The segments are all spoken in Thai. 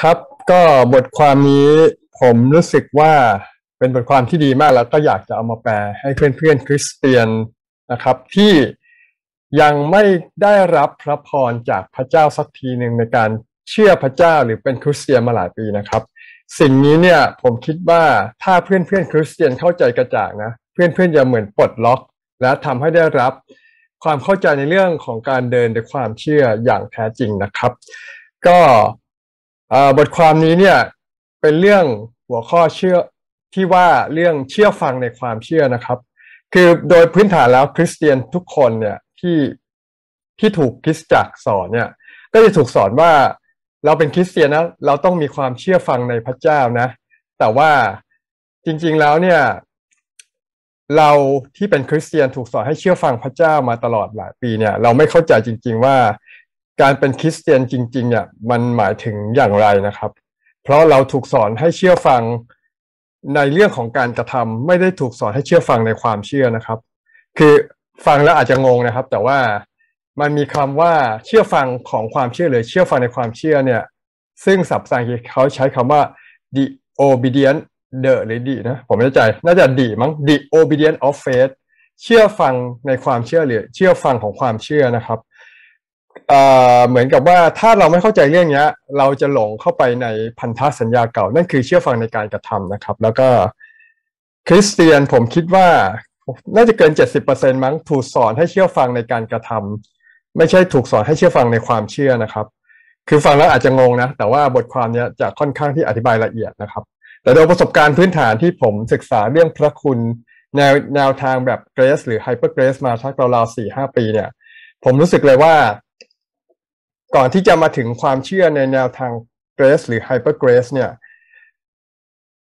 ครับ ก็บทความนี้ผมรู้สึกว่าเป็นบทความที่ดีมากแล้วก็อยากจะเอามาแปล ให้เพื่อนๆ คริสเตียนนะครับ ที่ยังไม่ได้รับพระพรจากพระเจ้าสักทีหนึ่งในการเชื่อพระเจ้าหรือเป็นคริสเตียนมาหลายปีนะครับ สิ่งนี้เนี่ยผมคิดว่าถ้าเพื่อนๆ คริสเตียนเข้าใจกระจ่างนะเพื่อนๆจะเหมือน ปลดล็อก และทำให้ได้รับความเข้าใจในเรื่องของการเดินด้วยความเชื่ออย่างแท้จริงนะครับ ก็บทความนี้เนี่ยเป็นเรื่องหัวข้อเชื่อที่ว่าเรื่องเชื่อฟังในความเชื่อนะครับ คือโดยพื้นฐานแล้วคริสเตียนทุกคนเนี่ยที่ที่ถูกคริสจักรสอนเนี่ย ก็จะถูกสอนว่าเราเป็นคริสเตียนนะเราต้องมีความเชื่อฟังในพระเจ้านะ แต่ว่าจริงๆแล้วเนี่ย เราที่เป็นคริสเตียนถูกสอนให้เชื่อฟังพระเจ้ามาตลอดหลายปีเนี่ยเราไม่เข้าใจจริง ๆว่าการเป็นคริสเตียนจริงๆเนี่ยมันหมายถึงอย่างไรนะครับ เพราะเราถูกสอนให้เชื่อฟังในเรื่องของการกระทำ ไม่ได้ถูกสอนให้เชื่อฟังในความเชื่อนะครับ คือฟังแล้วอาจจะงงนะครับ แต่ว่ามันมีคำว่าเชื่อฟังของความเชื่อหรือเชื่อฟังในความเชื่อเนี่ย ซึ่งสับสังกตเขาใช้คำว่า the obedient the หรือ the นะผมไม่แน่ใจ น่าจะ the มั้ง the obedient of faith เชื่อฟังในความเชื่อหรือเชื่อฟังของความเชื่อนะครับเหมือนกับว่าถ้าเราไม่เข้าใจเรื่องนี้ เราจะหลงเข้าไปในพันธสัญญาเก่า นั่นคือเชื่อฟังในการกระทำนะครับ แล้วก็คริสเตียนผมคิดว่าน่าจะเกิน 70%มั้งถูกสอนให้เชื่อฟังในการกระทำไม่ใช่ถูกสอนให้เชื่อฟังในความเชื่อนะครับ คือฟังแล้วอาจจะงงนะแต่ว่าบทความนี้จะค่อนข้างที่อธิบายละเอียดนะครับ แต่โดยประสบการณ์พื้นฐานที่ผมศึกษาเรื่องพระคุณแนวแนวทางแบบเกรสหรือไฮเปอร์เกรสมาทักราวๆสี่ห้าปีเนี่ยผมรู้สึกเลยว่าก่อนที่จะมาถึงความเชื่อในแนวทางเกรสหรือไฮเปอร์เกรสเนี่ย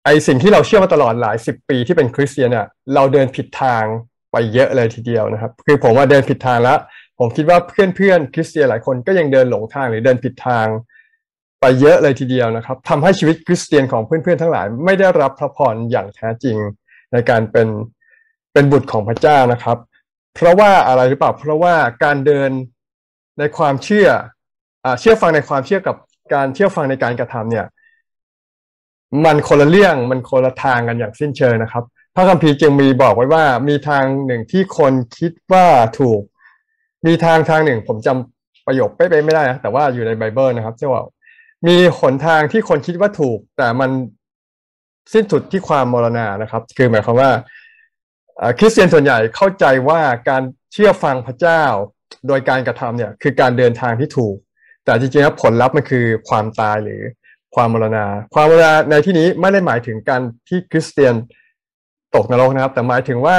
ไอสิ่งที่เราเชื่อมาตลอดหลายสิบปีที่เป็นคริสเตียนเนี่ยเราเดินผิดทางไปเยอะเลยทีเดียวนะครับคือผมว่าเดินผิดทางแล้วผมคิดว่าเพื่อนๆคริสเตียนหลายคน ก็ยังเดินหลงทางหรือเดินผิดทางไปเยอะเลยทีเดียวนะครับทำให้ชีวิต คริสเตียนของเพื่อนๆทั้งหลายไม่ได้รับพระพรอย่างแท้จริงในการเป็นเป็นบุตรของพระเจ้านะครับ เพราะว่าอะไรหรือเปล่าเพราะว่าการเดินในความเชื่อเชื่อฟังในความเชื่อกับการเชื่อฟังในการกระทำเนี่ย มันคนละเรื่องมันคนละทางกันอย่างสิ้นเชิงนะครับพระคัมภีร์จึงมีบอกไว้ว่า มีทางหนึ่งที่คนคิดว่าถูก มีทางทางหนึ่ง ผมจำประโยคไปไปไม่ได้นะแต่ว่าอยู่ในไบเบิลนะครับเชื่อว่า มีหนทางที่คนคิดว่าถูก แต่มันสิ้นสุดที่ความมรณานะครับคือหมายความว่าคริสเตียนส่วนใหญ่เข้าใจว่าการเชื่อฟังพระเจ้าโดยการกระทำเนี่ย คือการเดินทางที่ถูกแต่จริงๆแล้วผลลัพธ์มันคือความตายหรือความมรณา ความมรณาในที่นี้ไม่ได้หมายถึงการที่คริสเตียนตกนรกนะครับ แต่หมายถึงว่า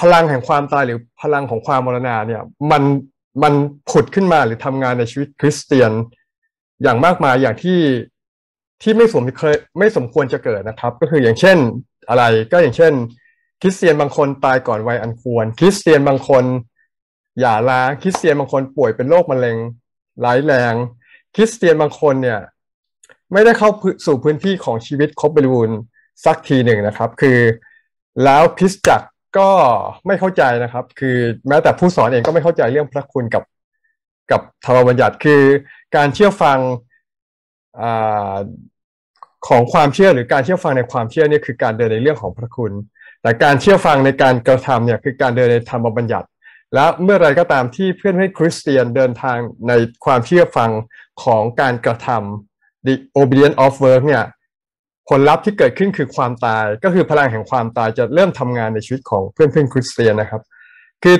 พลังแห่งความตายหรือพลังของความมรณาเนี่ย มันมันผุดขึ้นมาหรือทำงานในชีวิตคริสเตียน อย่างมากมายอย่างที่ที่ไม่สมเคยไม่สมควรจะเกิดนะครับ ก็คืออย่างเช่นอะไรก็อย่างเช่นคริสเตียนบางคนตายก่อนวัยอันควร คริสเตียนบางคนหย่าร้างคริสเตียนบางคนป่วยเป็นโรคมะเร็งร้ายแรง คริสเตียนบางคนเนี่ยไม่ได้เข้าสู่พื้นที่ของชีวิตครบบริบูรณ์สักทีหนึ่งนะครับ คือ แล้วพิสจักก็ไม่เข้าใจนะครับ คือแม้แต่ผู้สอนเองก็ไม่เข้าใจเรื่องพระคุณกับกับธรรมบัญญัติ คือการเชื่อฟังอของความเชื่อหรือการเชื่อฟังในความเชื่อนี่คือการเดินในเรื่องของพระคุณ แต่การเชื่อฟังในการกระทำเนี่ยคือการเดินในธรรมบัญญัติและเมื่อไรก็ตามที่เพื่อนให้คริสเตียนเดินทางในความเชื่อฟังของการกระทำ the obedience of work เนี่ยผลลัพธ์ที่เกิดขึ้นคือความตาย ก็คือพลังแห่งความตายจะเริ่มทำงานในชีวิตของเพื่อนเพื่อนคริสเตียนนะครับคือ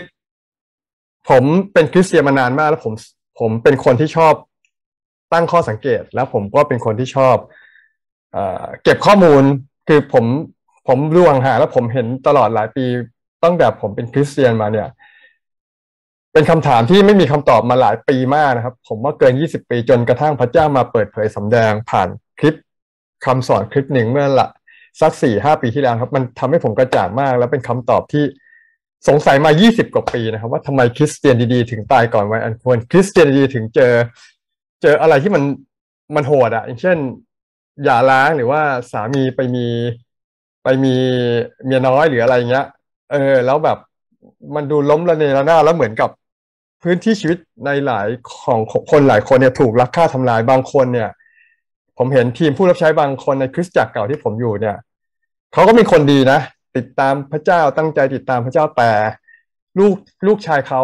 ผมเป็นคริสเตียนมานานมากแล้วผมผมเป็นคนที่ชอบตั้งข้อสังเกต แล้วผมก็เป็นคนที่ชอบเอเก็บข้อมูลคือผมผมร่วงหาแล้วผมเห็นตลอดหลายปีตั้งแต่ผมเป็นคริสเตียนมาเนี่ยเป็นคำถามที่ไม่มีคำตอบมาหลายปีมากนะครับ ผมว่าเกิน 20 ปีจนกระทั่งพระเจ้ามาเปิดเผยสำแดงผ่านคลิปคำสอนคลิปหนึ่งเมื่อละสักสี่ห้าปีที่แล้วครับ มันทำให้ผมกระจ่างมาก และเป็นคำตอบที่สงสัยมา 20 กว่าปีนะครับ ว่าทำไมคริสเตียนดี ๆ ถึงตายก่อนวัยอันควรคริสเตียนดีๆถึงเจอ เจออะไรที่มันมันโหดอะ่ะอย่างเช่นหย่าร้างหรือว่าสามีไปมี ไปมีเมียน้อยหรืออะไรเงี้ย เออ แล้วแบบมันดูล้มละเนระนาแล้วเหมือนกับพื้นที่ชีวิตในหลายของคนหลายคนเนี่ย ถูกลักฆ่าทำลายบางคนเนี่ย ผมเห็นทีมผู้รับใช้บางคนในคริสตจักรเก่าที่ผมอยู่เนี่ยเขาก็มีคนดีนะ ติดตามพระเจ้าตั้งใจติดตามพระเจ้าแต่ ลูกลูกชายเขา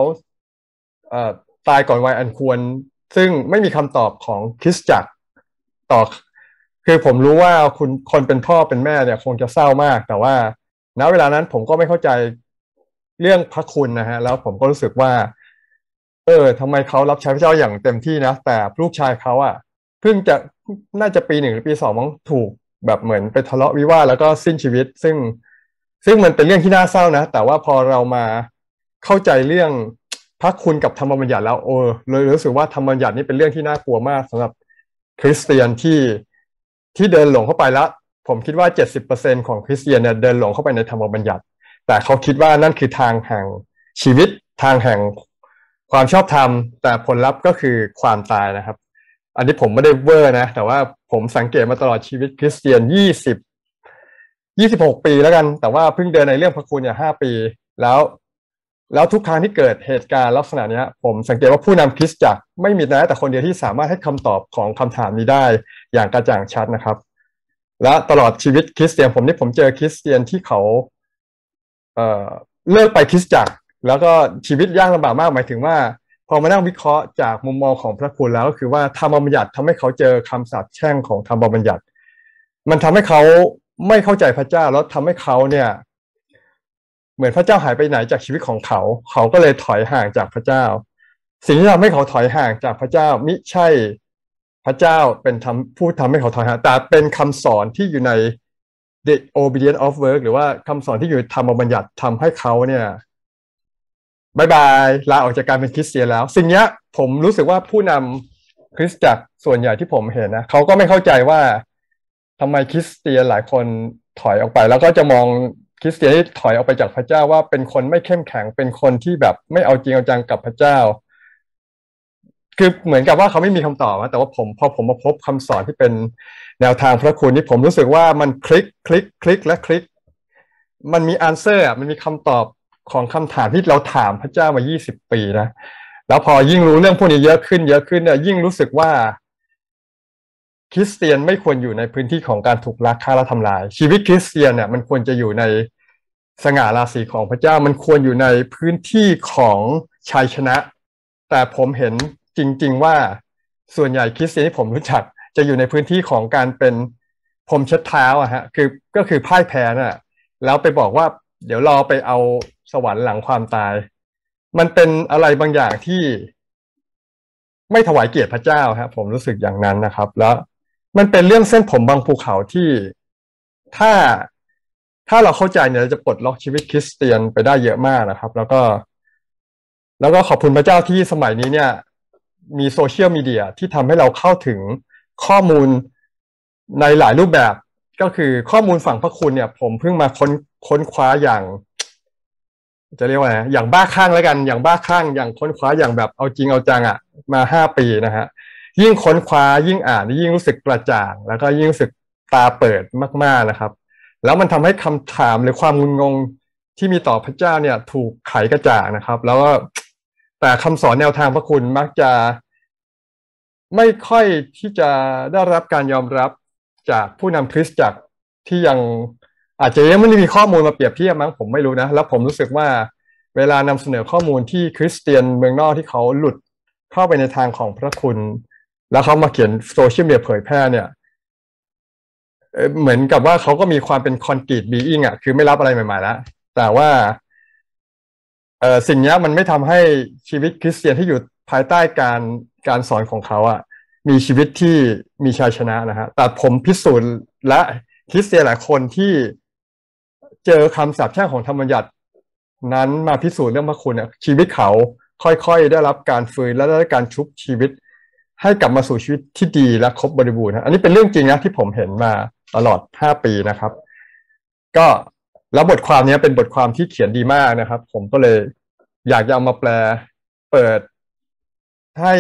เอ่อตายก่อนวัยอันควร ซึ่งไม่มีคำตอบของคริสตจักรต่อคือผมรู้ว่าคุณคนเป็นพ่อ เป็นแม่เนี่ย คงจะเศร้ามาก แต่ว่าณเวลานั้นผมก็ไม่เข้าใจเรื่องพระคุณนะฮะแล้วผมก็รู้สึกว่าเออทำไมเขารับใช้พระเจ้าอย่างเต็มที่นะ แต่ลูกชายเขาอะ่ะ เพิ่งจะ น่าจะปีหนึ่งหรือปีสองมั้งถูกแบบเหมือน ไปทะเลาะวิวาสแล้วก็สิ้นชีวิต ซึ่งซึ่งมันเป็นเรื่องที่น่าเศร้านะ แต่ว่าพอเรามาเข้าใจเรื่องพระคุณกับธรรมบัญญัติแล้วโอ้เลยรู้สึกว่าธรรมบัญญัตินี่เป็นเรื่องที่น่ากลัวมาก สำหรับคริสเตียนที่ที่เดินหลงเข้าไปแล้วผมคิดว่าเจ็ดสิบเปอร์เซ็นของคริสเตียนเนี่ยเดินหลงเข้าไปในธรรมบัญญัติ แต่เขาคิดว่านั่นคือทางแห่งชีวิตทางแห่งความชอบธรรมแต่ผลลัพธ์ก็คือความตายนะครับ อันนี้ผมไม่ได้เวอร์นะ แต่ว่าผมสังเกตมาตลอดชีวิตคริสเตียนยี่สิบ ยี่สิบหกปีแล้วกัน แต่ว่าเพิ่งเดินในเรื่องพระคุณอย่างห้าปี แล้วแล้วทุกครั้งที่เกิดเหตุการณ์ลักษณะนี้ผมสังเกตว่าผู้นำคริสตจักรไม่มีนะแต่คนเดียวที่สามารถให้คำตอบของคำถามนี้ได้อย่างกระจ่างชัดนะครับ และตลอดชีวิตคริสเตียน ผมนี่ผมเจอคริสเตียนที่เขาเอ่อเลิกไปคริสตจักรแล้วก็ชีวิตยากลำบากมากหมายถึงว่า พอมานั่งวิเคราะห์จากมุมมองของพระคุณแล้ว ก็คือว่าธรรมบัญญัติทำให้เขาเจอคํำสาปแช่งของธรรมบัญญัติ มันทำให้เขาไม่เข้าใจพระเจ้า แล้วทำให้เขาเนี่ย เหมือนพระเจ้าหายไปไหนจากชีวิตของเขา เขาก็เลยถอยห่างจากพระเจ้า สิ่งที่ทำให้เขาถอยห่างจากพระเจ้ามิใช่พระเจ้าเป็นทผู้ทำให้เขาถอยห่างแต่เป็นคำสอนที่อยู่ใน the obedience of work หรือว่าคำสอนที่อยู่ธรรมบัญญัติทำให้เขาเนี่ยบายบายลาออกจากการเป็นคริสเตียนแล้ว สิ่งนี้ผมรู้สึกว่าผู้นำคริสตจักรส่วนใหญ่ที่ผมเห็นนะเขาก็ไม่เข้าใจว่าทำไมคริสเตียนหลายคนถอยออกไป แล้วก็จะมองคริสเตียนที่ถอยออกไปจากพระเจ้าว่าเป็นคนไม่เข้มแข็งเป็นคนที่แบบไม่เอาจริงเอาจังกับพระเจ้า คือเหมือนกับว่าเขาไม่มีคำตอบนะแต่ว่าผมพอผมมาพบคำสอนที่เป็นแนวทางพระคุณนี่ผมรู้สึกว่ามันคลิก คลิกคลิก และคลิก มันมีอันเซอร์มันมีคำตอบของคำถามที่เราถามพระเจ้ามา 20 ปีนะ แล้วพอยิ่งรู้เรื่องพวกนี้เยอะขึ้นเยอะขึ้นเนี่ย ยิ่งรู้สึกว่าคริสเตียนไม่ควรอยู่ในพื้นที่ของการถูกลักฆ่าและทำลาย ชีวิตคริสเตียนเนี่ยมันควรจะอยู่ในสง่าราศีของพระเจ้ามันควรอยู่ในพื้นที่ของชัยชนะ แต่ผมเห็นจริง ๆ ว่าส่วนใหญ่คริสเตียนที่ผมรู้จักจะอยู่ในพื้นที่ของการเป็นผมเช็ดเท้าอะฮะ คือก็คือพ่ายแพ้น่ะแล้วไปบอกว่า เดี๋ยวรอไปเอาสวรรค์หลังความตาย มันเป็นอะไรบางอย่างที่ไม่ถวายเกียรติพระเจ้าครับผมรู้สึกอย่างนั้นนะครับ แล้วมันเป็นเรื่องเส้นผมบางภูเขาที่ถ้าถ้าเราเข้าใจเนี่ยจะปลดล็อกชีวิตคริสเตียนไปได้เยอะมากนะครับ แล้วก็แล้วก็ขอบคุณพระเจ้าที่สมัยนี้เนี่ย มีโซเชียลมีเดียที่ทำให้เราเข้าถึงข้อมูลในหลายรูปแบบ ก็คือข้อมูลฝั่งพระคุณเนี่ย ผมเพิ่งมาค้นค้นคว้าอย่างจะเรียกว่าอย่างบ้าคลั่งแล้วกัน อย่างบ้าคลั่งอย่างค้นคว้า อย่างแบบ เอาจริงเอาจังอะ่ะ มาห้าปีนะฮะ ยิ่งค้นคว้ายิ่งอ่านยิ่งรู้สึกกระจ่าง แล้วก็ยิ่งรู้สึกตาเปิดมากๆนะครับ แล้วมันทำให้คำถามหรือความงุนงงที่มีต่อพระเจ้าเนี่ย ถูกไขกระจ่างนะครับ แล้วก็แต่คำสอนแนวทางพระคุณมักจะ ไม่ค่อยที่จะได้รับการยอมรับจากผู้นำคริสตจักรที่ยังอาจจะยังไม่ได้มีข้อมูลมาเปรียบเทียบ มั้งผมไม่รู้นะ แล้ว ผมรู้สึกว่า เวลานำเสนอข้อมูลที่คริสเตียนเมืองนอกที่เขาหลุดเข้าไปในทางของพระคุณ แล้วเขามาเขียนโซเชียลมีเดียเผยแพร่เนี่ยเหมือนกับว่าเขาก็มีความเป็นคอนกรีตบีอิงอ่ะ คือไม่รับอะไรใหม่ๆแล้วแต่ว่าเออสิ่งนี้มันไม่ทำให้ชีวิตคริสเตียนที่อยู่ภายใต้การการสอนของเขาอ่ะมีชีวิตที่มีชัยชนะนะฮะแต่ผมพิสูจน์และคริสเตียนหลายคนที่เจอคำสาปแช่งของธรรมญัตินั้นมาพิสูจน์เรื่องพระคุณเนี่ยชีวิตเขาค่อยๆได้รับการฟื้นและได้การชุบชีวิต ให้กลับมาสู่ชีวิตที่ดีและครบบริบูรณ์นะอันนี้เป็นเรื่องจริงนะที่ผมเห็นมาตลอด 5 ปีนะครับ ก็แล้วบทความนี้เป็นบทความที่เขียนดีมากนะครับ ผมก็เลยอยากจะเอามาแปลเปิดให้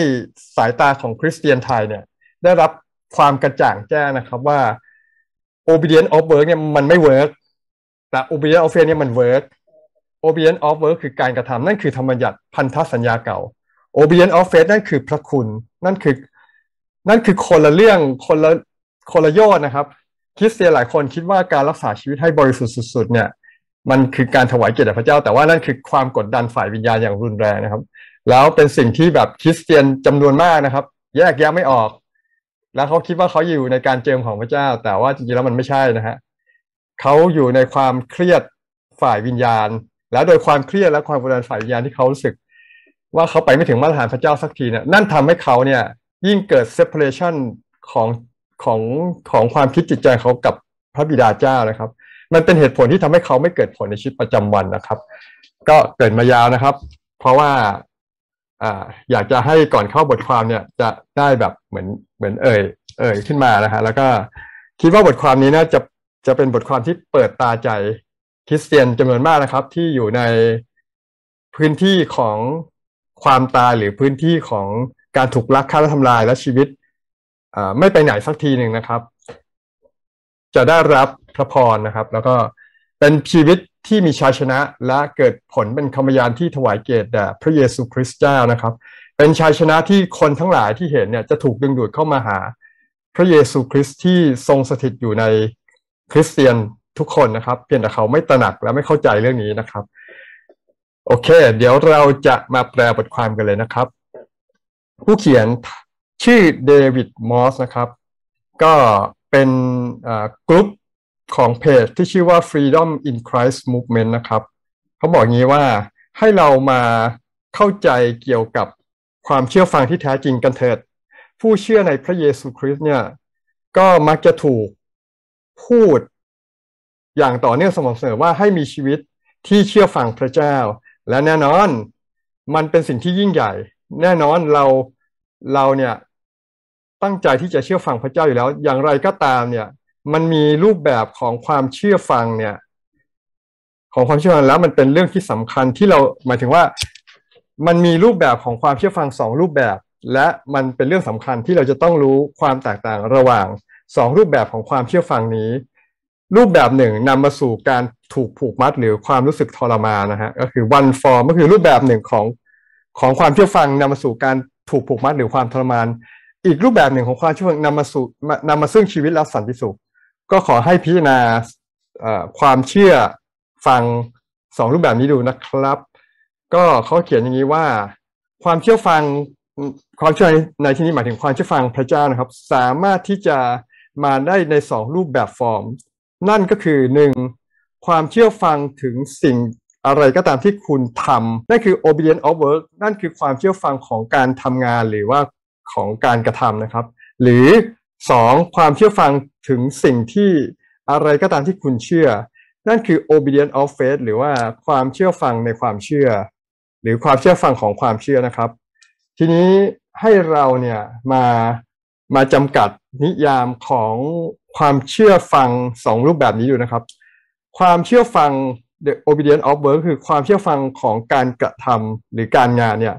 สายตาของคริสเตียนไทย เนี่ย ได้รับความกระจ่างแจ้งนะครับว่า obedience of work เนี่ยมันไม่เวิร์กแต่ obedience of faith เนี่ยมัน work obedience of work คือการกระทำนั่นคือธรรมบัญญัติ พันธสัญญาเก่า obedience of faith นั่นคือพระคุณ นั่นคือนั่นคือคนละเรื่องคนละคนละยอดนะครับ คริสเตียนหลายคนคิดว่าการรักษาชีวิตให้บริสุทธิ์สุดๆเนี่ย มันคือการถวายเกียรติพระเจ้า แต่ว่านั่นคือความกดดันฝ่ายวิญญาณอย่างรุนแรงนะครับ แล้วเป็นสิ่งที่แบบคริสเตียนจำนวนมากนะครับ แยกแยะไม่ออก แล้วเขาคิดว่าเขาอยู่ในการเจิมของพระเจ้า แต่ว่าจริงๆแล้วมันไม่ใช่นะฮะเขาอยู่ในความเครียดฝ่ายวิญญาณ แล้วโดยความเครียดและความกดดันฝ่ายวิญญาณที่เขารู้สึก ว่าเขาไปไม่ถึงมาตรฐานพระเจ้าสักทีเนี่ยนั่นทำให้เขาเนี่ย ยิ่งเกิด separation ของของของความคิดจิตใจเขากับพระบิดาเจ้านะครับ มันเป็นเหตุผลที่ทำให้เขาไม่เกิดผลในชีวิตประจำวันนะครับ ก็เกิดมายาวนะครับ เพราะว่า อ่าอยากจะให้ก่อนเข้าบทความเนี่ยจะได้แบบเหมือนเหมือนเอ่ยเอ่ยขึ้นมานะฮะ แล้วก็คิดว่าบทความนี้น่าจะจะเป็นบทความที่เปิดตาใจคริสเตียนจำนวนมากนะครับ ที่อยู่ในพื้นที่ของความตายหรือพื้นที่ของการถูกลักฆ่าและทำลายและชีวิตไม่ไปไหนสักทีหนึ่งนะครับ จะได้รับพระพรนะครับ แล้วก็เป็นชีวิตที่มีชัยชนะและเกิดผลเป็นคำยานที่ถวายเกียรติแด่พระเยซูคริสต์เจ้านะครับ เป็นชัยชนะที่คนทั้งหลายที่เห็นเนี่ยจะถูกดึงดูดเข้ามาหา พระเยซูคริสต์ที่ทรงสถิตอยู่ในคริสเตียน ทุกคนนะครับ เพียงแต่เขาไม่ตระหนักและไม่เข้าใจเรื่องนี้นะครับ โอเค เดี๋ยวเราจะมาแปลบทความกันเลยนะครับ ผู้เขียนชื่อเดวิด มอส นะครับ ก็เป็นกลุ่มของเพจที่ชื่อว่า Freedom in Christ Movement นะครับ เขาบอกงี้ว่าให้เรามาเข้าใจเกี่ยวกับความเชื่อฟังที่แท้จริงกันเถิด ผู้เชื่อในพระเยซูคริสต์เนี่ยก็มักจะถูกพูด อย่างต่อเนื่องสม่ำเสมอว่าให้มีชีวิตที่เชื่อฟังพระเจ้า และแน่นอนมันเป็นสิ่งที่ยิ่งใหญ่ แน่นอนเราเราเนี่ยตั้งใจที่จะเชื่อฟังพระเจ้าอยู่แล้ว อย่างไรก็ตาม เนี่ย มันมีรูปแบบของความเชื่อฟังเนี่ย ของความเชื่อฟังแล้วมันเป็นเรื่องที่สำคัญที่เราหมายถึงว่ามันมีรูปแบบของความเชื่อฟังสองรูปแบบ และมันเป็นเรื่องสำคัญที่เราจะต้องรู้ความแตกต่างระหว่างสองรูปแบบของความเชื่อฟังนี้ รูปแบบหนึ่งนำมาสู่การถูกผูกมัด หรือความรู้สึกทรมานนะฮะก็คือ one form ก็คือรูปแบบหนึ่งของของความเชื่อฟังนำมาสู่การถูกผูกมัดหรือความทรมาน อีกรูปแบบหนึ่งของความเชื่อฟังนำมาสู่นำมาซึ่งชีวิตและสันติสุข ก็ขอให้พิจารณาความเชื่อฟังสองรูปแบบนี้ดูนะครับ ก็เขาเขียนอย่างนี้ว่า ความเชื่อฟังความเชื่อในที่นี้หมายถึงความเชื่อฟังพระเจ้านะครับสามารถที่จะมาได้ในสองรูปแบบฟอร์ม นั่นก็คือหนึ่งความเชื่อฟังถึงสิ่งอะไรก็ตามที่คุณทำนั่นคือ obedience of work นั่นคือความเชื่อฟังของการทำงานหรือว่าของการกระทำนะครับ หรือ 2. ความเชื่อฟังถึงสิ่งที่อะไรก็ตามที่คุณเชื่อ นั่นคือ obedience of faith หรือว่าความเชื่อฟังในความเชื่อ หรือความเชื่อฟังของความเชื่อนะครับ ทีนี้ให้เราเนี่ยมามาจำกัดนิยามของความเชื่อฟังสองรูปแบบนี้อยู่นะครับ ความเชื่อฟัง the obedience of work คือความเชื่อฟังของการกระทำหรือการงานเนี่ย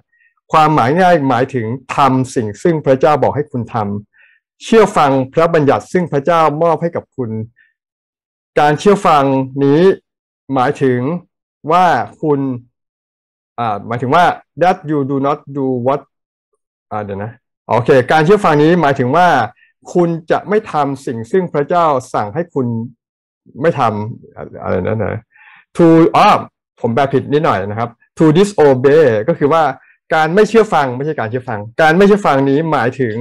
ความหมายง่ายหมายถึงทำสิ่งซึ่งพระเจ้าบอกให้คุณทำเชื่อฟังพระบัญญัติซึ่งพระเจ้ามอบให้กับคุณ การเชื่อฟังนี้หมายถึงว่าคุณอ่าหมายถึงว่า that you do not do what อ่าเดี๋ยวนะโอเค การเชื่อฟังนี้หมายถึงว่าคุณจะไม่ทำสิ่งซึ่งพระเจ้าสั่งให้คุณไม่ทำอะไรนั่นนะ to อ๋อผมแปลผิดนิดหน่อยนะครับ to disobey ก็คือว่าการไม่เชื่อฟังไม่ใช่การเชื่อฟัง การไม่เชื่อฟังนี้หมายถึง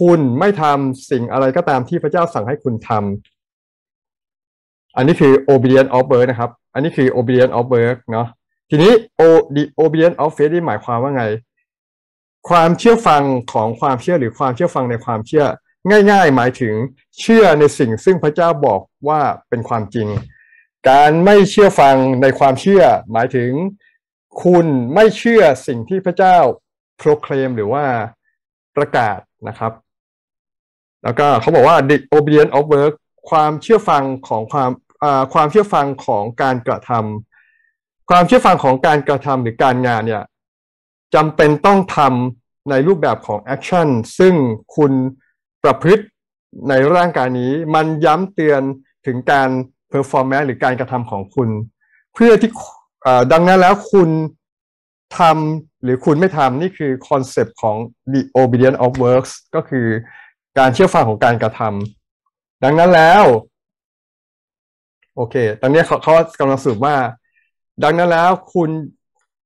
คุณไม่ทำสิ่งอะไรก็ตามที่พระเจ้าสั่งให้คุณทำอันนี้คือ obedience of b i r h นะครับ อันนี้คือ obedience of b i r h เนาะทีนี้ o the obedience of faith ี่หมายความว่าไง ความเชื่อฟังของความเชื่อหรือความเชื่อฟังในความเชื่อง่าย ๆ หมายถึงเชื่อในสิ่ง ซึ่งพระเจ้าบอกว่าเป็นความจริง การไม่เชื่อฟังในความเชื่อ หมายถึงคุณไม่เชื่อสิ่งที่พระเจ้าโปรเคลมหรือว่าประกาศนะครับแล้วก็เขาบอกว่า the obedience of work ความเชื่อฟังของความความเชื่อฟังของการกระทำ ความเชื่อฟังของการกระทำหรือการงานเนี่ยจำเป็นต้องทำในรูปแบบของแอคชั่นซึ่งคุณประพฤติในร่างกายนี้ มันย้ำเตือนถึงการเพอร์ฟอร์แมนหรือการกระทำของคุณ เพื่อที่ดังนั้นแล้วคุณทำหรือคุณไม่ทำนี่คือคอนเซปต์ของ the obedience of works ก็คือการเชื่อฟังของการกระทำดังนั้นแล้วโอเคตอนนี้เขาเขากำลังสืบว่า ดังนั้นแล้ว คุณ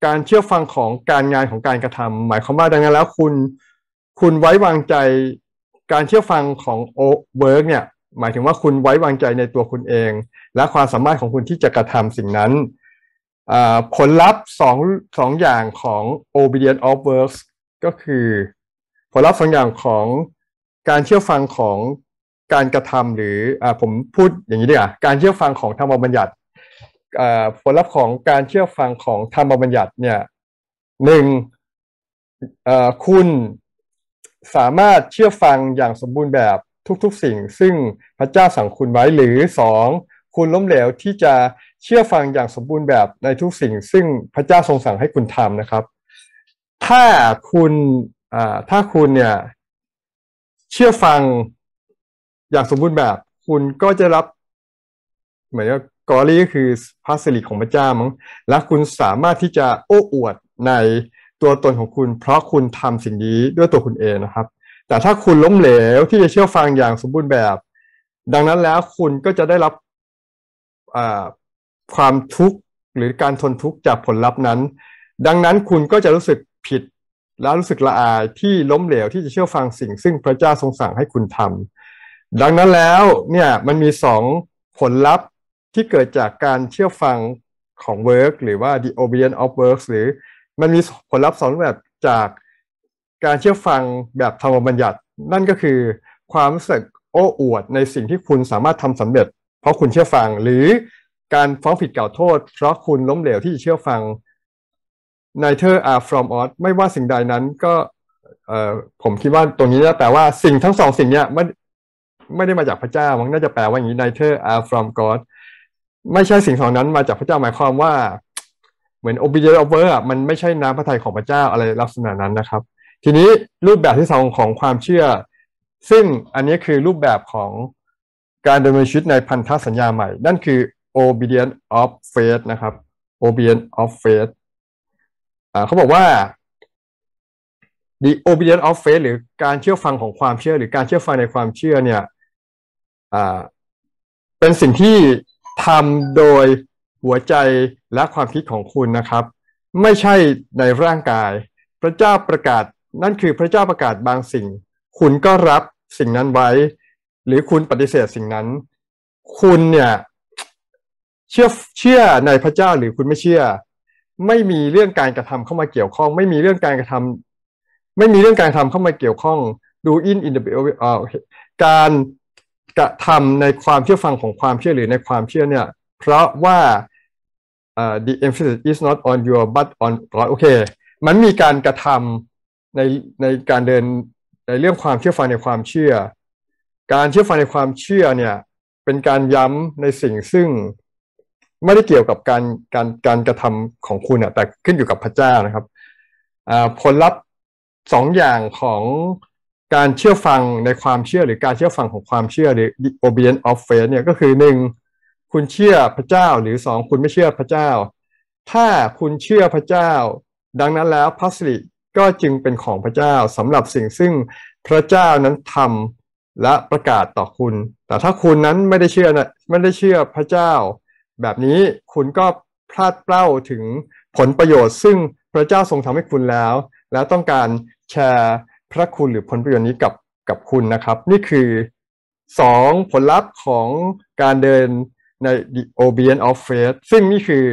การเชื่อฟังของการงานของการกระทำหมายความว่าดังนั้นแล้วคุณคุณไว้วางใจการเชื่อฟังของโอเวิร์กเนี่ยหมายถึงว่าคุณไว้วางใจในตัวคุณเอง และความสามารถของคุณที่จะกระทำสิ่งนั้น ผลลัพธ์สองสองอย่างของ obedience of works ก็คือผลลัพธ์สองอย่างของการเชื่อฟังของการกระทำหรืออผมพูดอย่างนี้ดีกว่าการเชื่อฟังของธรรมบัญญัติผลลัพธ์ของการเชื่อฟังของธรรมบัญญัติเนี่ยหนึ่งคุณสามารถเชื่อฟังอย่างสมบูรณ์แบบ ทุก ๆสิ่งซึ่งพระเจ้าสั่งคุณไว้หรือ 2. คุณล้มเหลวที่จะเชื่อฟังอย่างสมบูรณ์แบบในทุกสิ่ง ซึ่งพระเจ้าทรงสั่งให้คุณทำนะครับ ถ้าคุณถ้าคุณเนี่ย เชื่อฟังอย่างสมบูรณ์แบบ คุณก็จะรับเหมือนกับกอรีก็คือพระสิริของพระเจ้ามั้งและคุณสามารถที่จะโอ้อวดในตัวตนของคุณเพราะคุณทำสิ่งนี้ด้วยตัวคุณเองนะครับ แต่ถ้าคุณล้มเหลวที่จะเชื่อฟังอย่างสมบูรณ์แบบ ดังนั้นแล้วคุณก็จะได้รับความทุกข์หรือการทนทุกข์จากผลลัพธ์นั้น ดังนั้นคุณก็จะรู้สึกผิดและรู้สึกละอายที่ล้มเหลวที่จะเชื่อฟังสิ่ง ซึ่งพระเจ้าทรงสั่งให้คุณทำ ดังนั้นแล้วเนี่ยมันมีสองผลลัพธ์ที่เกิดจากการเชื่อฟังของ work หรือว่า the obedience of works หรือมันมีผลลัพธ์สองแบบจากการเชื่อฟังแบบธรรมบัญญัติ นั่นก็คือความรู้สึกโอ้อวดในสิ่งที่คุณสามารถทำสำเร็จ เพราะคุณเชื่อฟังหรือการฟ้องผิดกล่าวโทษ เพราะคุณล้มเหลวที่เชื่อฟังนายเธออาฟรอมออสไม่ว่าสิ่งใดนั้นก็ผมคิดว่าตรงนี้แปลว่าสิ่งทั้งสองสิ่งเนี้ยไม่ไม่ได้มาจากพระเจ้ามันน่าจะแปลว่าอย่างนี้นายเธออาฟรอมกอสไม่ใช่สิ่งสองนั้นมาจากพระเจ้าหมายความว่ามือน obedience of w o r มันไม่ใช่น้ำพระทัยของพระเจ้าอะไรลักษณะนั้นนะครับ ทีนี้รูปแบบที่สองของความเชื่อ ซึ่งอันนี้คือรูปแบบของการดำเนินชีวิตในพันธสัญญาใหม่ นั่นคือ obedience of faith นะครับ obedience of faith เขาบอกว่า the obedience of faith หรือการเชื่อฟังของความเชื่อ หรือการเชื่อฟังในความเชื่อเนี่ยเป็นสิ่งที่ทำโดยหัวใจและความคิดของคุณนะครับ ไม่ใช่ในร่างกาย พระเจ้าประกาศนั่นคือพระเจ้าประกาศบางสิ่ง คุณก็รับสิ่งนั้นไว้ หรือคุณปฏิเสธสิ่งนั้น คุณเนี่ย เชื่อเชื่อในพระเจ้าหรือคุณไม่เชื่อ ไม่มีเรื่องการกระทำเข้ามาเกี่ยวข้อง ไม่มีเรื่องการกระทำ ไม่มีเรื่องการทำเข้ามาเกี่ยวข้องดูอินอินเดอ่อการกระทำในความเชื่อฟังของความเชื่อหรือในความเชื่อเนี่ย เพราะว่า the emphasis is not on your but on God โอเคมันมีการกระทำในในการเดินในเรื่องความเชื่อฟังในความเชื่อ การเชื่อฟังในความเชื่อเนี่ย เป็นการย้ำในสิ่งซึ่งไม่ได้เกี่ยวกับการการการกระทำของคุณอะแต่ขึ้นอยู่กับพระเจ้านะครับผลลัพธ์สองอย่างของการเชื่อฟังในความเชื่อ หรือการเชื่อฟังของความเชื่อหรือ obedience of faith เนี่ยก็คือหนึ่งคุณเชื่อพระเจ้าหรือสองคุณไม่เชื่อพระเจ้า ถ้าคุณเชื่อพระเจ้า ดังนั้นแล้วพระสิริก็จึงเป็นของพระเจ้า สำหรับสิ่งซึ่งพระเจ้านั้นทำและประกาศต่อคุณ แต่ถ้าคุณนั้นไม่ได้เชื่อนะไม่ได้เชื่อพระเจ้า แบบนี้คุณก็พลาดเป้าถึงผลประโยชน์ซึ่งพระเจ้าทรงทำให้คุณแล้ว แล้วต้องการแชร์พระคุณหรือผลประโยชน์นี้กับกับคุณนะครับ นี่คือ2ผลลัพธ์ของการเดินใน the obedience of faith ซึ่งนี่คือ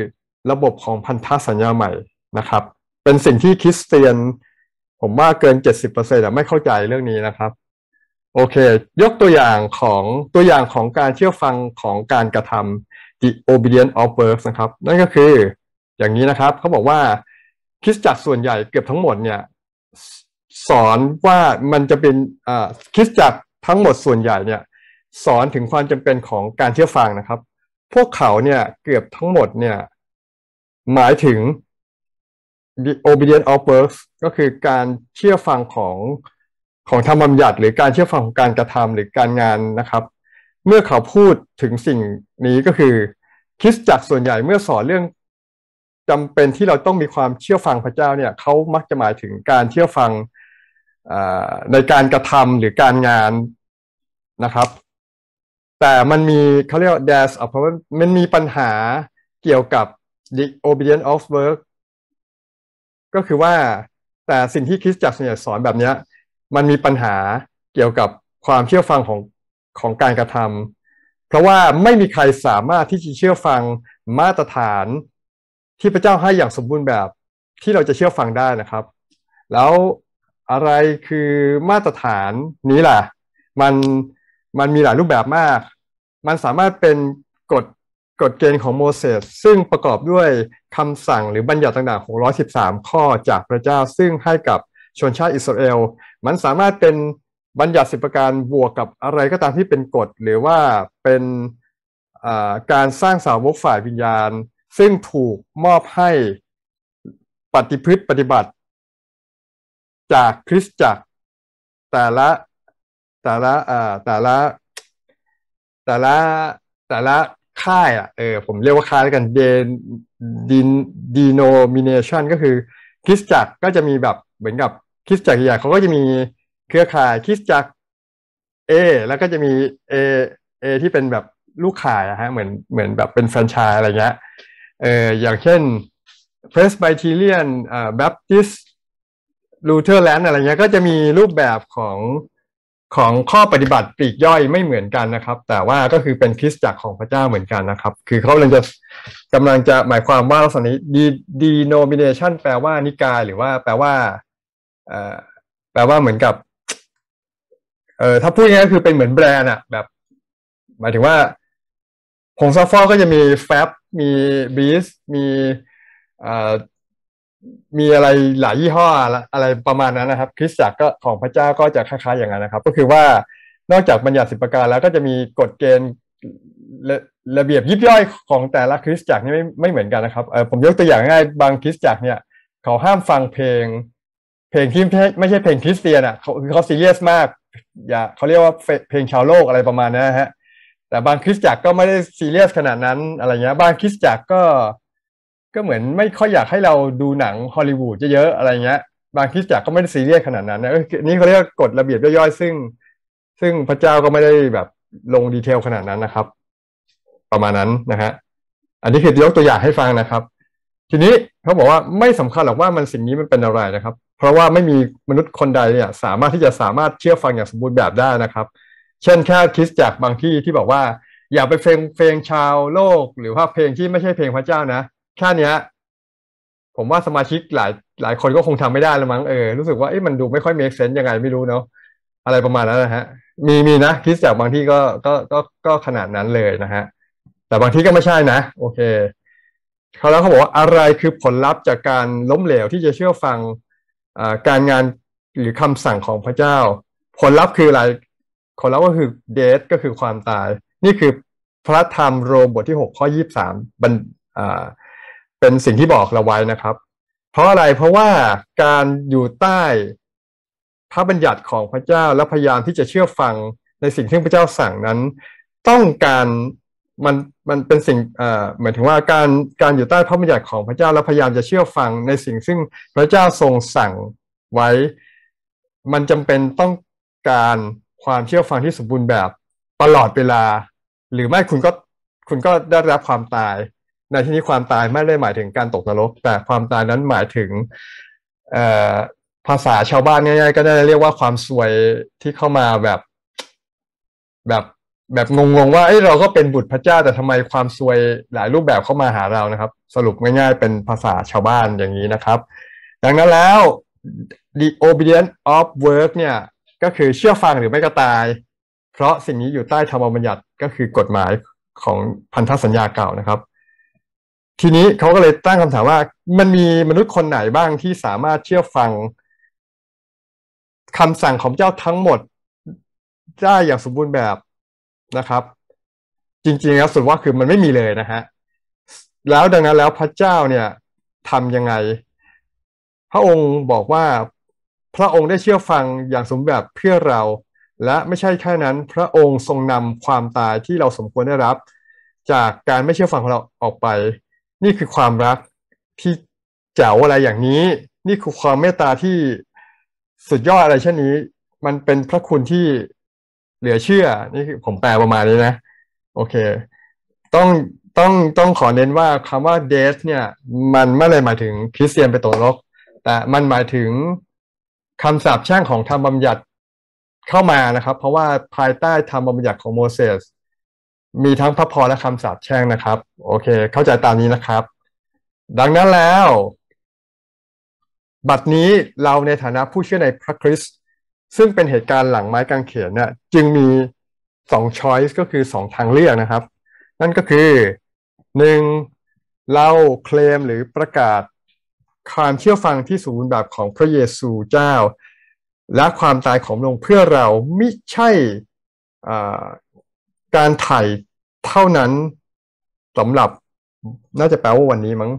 ระบบของพันธสัญญาใหม่นะครับ เป็นสิ่งที่คริสเตียนผมว่าเกิน 70%แต่ไม่เข้าใจเรื่องนี้นะครับ โอเค ยกตัวอย่างของตัวอย่างของการเชื่อฟังของการกระทำ the obedience of works นะครับ นั่นก็คืออย่างนี้นะครับ เขาบอกว่าคริสจักรส่วนใหญ่เกือบทั้งหมดเนี่ย สอนว่ามันจะเป็นคริสจักรทั้งหมดส่วนใหญ่เนี่ย สอนถึงความจำเป็นของการเชื่อฟังนะครับพวกเขาเนี่ยเกือบทั้งหมดเนี่ย หมายถึง obedience of works ก็คือการเชื่อฟังของของธรรมบัญญัติ หรือการเชื่อฟังของการกระทำหรือการงานนะครับ เมื่อเขาพูดถึงสิ่งนี้ก็คือคิดจักส่วนใหญ่เมื่อสอนเรื่องจำเป็นที่เราต้องมีความเชื่อฟังพระเจ้าเนี่ยเขามักจะหมายถึงการเชื่อฟังในการกระทำหรือการงานนะครับแต่มันมีเขาเรียกว่า d a s h เพราะมันมีปัญหาเกี่ยวกับ the obedience of work ก็คือว่าแต่สิ่งที่คริสตจักรเนี่ยสอนแบบนี้ มันมีปัญหาเกี่ยวกับความเชื่อฟังของของการกระทำเพราะว่าไม่มีใครสามารถที่จะเชื่อฟังมาตรฐานที่พระเจ้าให้อย่างสมบูรณ์แบบที่เราจะเชื่อฟังได้นะครับ แล้วอะไรคือมาตรฐานนี้ล่ะ มันมันมีหลายรูปแบบมากมันสามารถเป็นกฎกฎเกณฑ์ของโมเสสซึ่งประกอบด้วยคำสั่งหรือบัญญัติต่างๆ ของ113 ข้อจากพระเจ้าซึ่งให้กับชนชาติอิสราเอลมันสามารถเป็นบัญญัติสิบประการบวกกับอะไรก็ตามที่เป็นกฎ หรือว่าเป็นการสร้างสาวกฝ่ายวิญญาณ ซึ่งถูกมอบให้ปฏิพฤติปฏิบัติ จากคริสตจักรแต่ละแต่ละแต่ละแต่ละแต่ละค่ายอ่ะเออผมเรียกว่าค่ายกันเดนดินดีโนมิเนชันก็คือคริสจักรก็จะมีแบบเหมือนกับคริสจักรใหญ่เขาก็จะมีเครือข่ายคริสจักรเอแล้วก็จะมีเอเอที่เป็นแบบลูกข่ายอะฮะเหมือนเหมือนแบบเป็นแฟรนไชส์อะไรเงี้ยเอออย่างเช่นเพรสไบทีเลียเอ่ปติสลูเทอร์แลนด์อะไรเงี้ยก็จะมีรูปแบบของของข้อปฏิบัติปลีกย่อยไม่เหมือนกันนะครับ แต่ว่าก็คือเป็นคริสตจักรของพระเจ้าเหมือนกันนะครับคือเขาเลยจะกำลังจะหมายความว่าลักษณะนี้ดีดีโนมิเนชันแปลว่านิกายหรือว่าแปลว่าเอ่อแปลว่าเหมือนกับ เอ่อถ้าพูดง่ายๆคือเป็นเหมือนแบรนด์อะแบบ หมายถึงว่าผงซัฟฟอ์ก็จะมีแฟบมีบีสมีเอ่อมีอะไรหลายยี่ห้ออะไรประมาณนั้นนะครับคริสตจักรก็ของพระเจ้าก็จะคล้ายๆอย่างนั้นนะครับ ก็คือว่านอกจากบัญญัติสิบประการแล้วก็จะมีกฎเกณฑ์ ระเบียบยิบย่อยของแต่ละคริสตจักรนี่ไม่ไม่เหมือนกันนะครับเออผมยกตัวอย่างง่ายบางคริสตจักรเนี่ย เขาห้ามฟังเพลง เพลงที่ไม่ใช่เพลงคริสเตียนอ่ะเขาเขาซีเรียสมากอย่าเขาเรียกว่าเพลงชาวโลกอะไรประมาณนี้ฮะ แต่บางคริสตจักรก็ไม่ได้ซีเรียสขนาดนั้น อะไรเงี้ยบางคริสตจักรก็ก็เหมือนไม่ค่อยอยากให้เราดูหนังฮอลลีวูดเยอะๆอะไรเงี้ย บางคริสตจักรก็ไม่ได้ซีเรียสขนาดนั้นนะนี่เขาเรียกกฎระเบียบย่อยๆซึ่งซึ่งพระเจ้าก็ไม่ได้แบบลงดีเทลขนาดนั้นนะครับประมาณนั้นนะฮะอันนี้คือยกตัวอย่างให้ฟังนะครับ ทีนี้เขาบอกว่าไม่สำคัญหรอกว่ามันสิ่งนี้มันเป็นอะไรนะครับ เพราะว่าไม่มีมนุษย์คนใดเนี่ยสามารถที่จะสามารถเชื่อฟังอย่างสมบูรณ์แบบได้นะครับ เช่นแค่คริสจักรบางที่ที่บอกว่าอย่าไปเพลงเพลงชาวโลก หรือว่าเพลงที่ไม่ใช่เพลงพระเจ้านะแค่เนี้ยผมว่าสมาชิกหลายหลายคนก็คงทำไม่ได้ละมั้งเออรู้สึกว่า เอ๊ะมันดูไม่ค่อยเมคเซนต์ยังไง ไม่รู้เนาะอะไรประมาณนั้นนะฮะ มีมีนะ คิดจากบางที่ก็ก็ก็ก็ขนาดนั้นเลยนะฮะ แต่บางที่ก็ไม่ใช่นะ โอเคเขาแล้วเขาบอกว่า อะไรคือผลลัพธ์จากการล้มเหลวที่จะเชื่อฟังการงานหรือคำสั่งของพระเจ้า ผลลัพธ์คืออะไรผลลัพธ์ก็คือเดทก็คือความตาย นี่คือพระธรรมโรมบทที่หกข้อยี่สามบรรเป็นสิ่งที่บอกเราไว้นะครับ เพราะอะไร เพราะว่าการอยู่ใต้พระบัญญัติของพระเจ้าและพยายามที่จะเชื่อฟัง ในสิ่งที่พระเจ้าสั่งนั้น ต้องการ มันมันเป็นสิ่งเอ่อหมายถึงว่าการการอยู่ใต้พระบัญญัติของพระเจ้าและพยายามจะเชื่อฟังในสิ่งซึ่งพระเจ้าทรงสั่งไว้ มันจำเป็นต้องการความเชื่อฟังที่สมบูรณ์แบบตลอดเวลา หรือไม่คุณก็คุณก็ได้รับความตายในที่นี้ความตายไม่ได้หมายถึงการตกนรกแต่ความตายนั้นหมายถึงภาษาชาวบ้านง่ายๆ ก็ได้เรียกว่าความซวยที่เข้ามาแบบ แบบแบบงงๆ ว่าเอ้เราก็เป็นบุตรพระเจ้าแต่ทำไมความซวยหลายรูปแบบเข้ามาหาเรานะครับ สรุปง่าย ๆ เป็นภาษาชาวบ้านอย่างนี้นะครับ ดังนั้นแล้ว the obedience of work เนี่ยก็คือเชื่อฟังหรือไม่ก็ตาย เพราะสิ่งนี้อยู่ใต้ธรรมบัญญัติ ก็คือกฎหมายของพันธสัญญาเก่านะครับทีนี้เขาก็เลยตั้งคำถามว่า มันมีมนุษย์คนไหนบ้างที่สามารถเชื่อฟัง คำสั่งของเจ้าทั้งหมดได้อย่างสมบูรณ์แบบนะครับ จริงๆแล้วสุดว่าคือมันไม่มีเลยนะฮะแล้วดังนั้นแล้วพระเจ้าเนี่ยทำยังไง พระองค์บอกว่าพระองค์ได้เชื่อฟังอย่างสมแบบเพื่อเรา และไม่ใช่แค่นั้น พระองค์ทรงนำความตายที่เราสมควรได้รับ จากการไม่เชื่อฟังของเราออกไปนี่คือความรักที่เจ๋วอะไรอย่างนี้ นี่คือความเมตตาที่สุดยอดอะไรเช่นนี้ มันเป็นพระคุณที่เหลือเชื่อ นี่คือผมแปลประมาณนี้นะ โอเค ต้องต้องต้องขอเน้นว่าคำว่าเดสเนี่ย มันไม่เลยหมายถึงคริสเตียนไปตกนรกแต่มันหมายถึงคํำสาปแช่งของธรรมบัญญัติเข้ามานะครับ เพราะว่าภายใต้ธรรมบัญญัติของโมเสสมีทั้งพระพรและคำสาปแช่งนะครับ โอเค เข้าใจตามนี้นะครับ ดังนั้นแล้ว บัดนี้เราในฐานะผู้เชื่อในพระคริสต์ซึ่งเป็นเหตุการณ์หลังไม้กางเขนเนี่ย จึงมีสองช้อยส์ก็คือสองทางเลือกนะครับ นั่นก็คือหนึ่งเราเคลมหรือประกาศความเชื่อฟังที่สูงแบบของพระเยซูเจ้า และความตายของลงเพื่อเราไม่ใช่การถ่ายเท่านั้นสำหรับ น่าจะแปลว่าวันนี้มั้ง